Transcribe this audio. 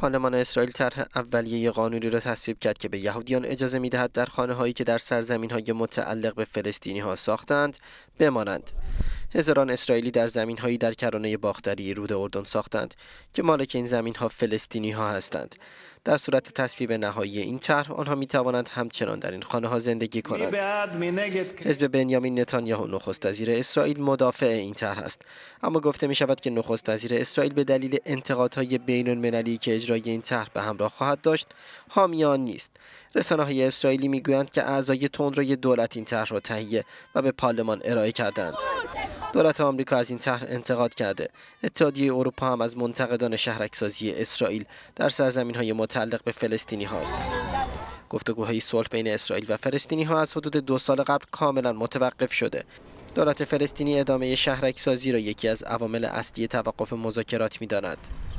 پارلمان اسرائیل طرح اولیه قانونی را تصویب کرد که به یهودیان اجازه میدهد در خانه هایی که در سرزمین های متعلق به فلسطینی ها ساختند بمانند. هزاران اسرائیلی در زمین هایی در کرانه باختری رود اردن ساختند که مالک این زمین ها فلسطینی ها هستند. در صورت تصویب نهایی این طرح آنها می توانند همچنان در این خانه ها زندگی کنند حزب بنیامین نتانیاهو نخست وزیر اسرائیل مدافع این طرح است اما گفته می شود که نخست وزیر اسرائیل به دلیل انتقادهای بین المللی که اجرای این طرح به همراه خواهد داشت حامیان نیست رسانه های اسرائیلی میگویند که اعضای تندروی دولت این طرح را تهیه و به پارلمان ارائه کردند دولت آمریکا از این طرح انتقاد کرده اتحادیه اروپا هم از منتقدان شهرکسازی اسرائیل در سرزمین های متعلق به فلسطینی هاست گفتگوهای صلح بین اسرائیل و فلسطینی ها از حدود دو سال قبل کاملا متوقف شده دولت فلسطینی ادامه شهرکسازی را یکی از عوامل اصلی توقف مذاکرات می‌داند.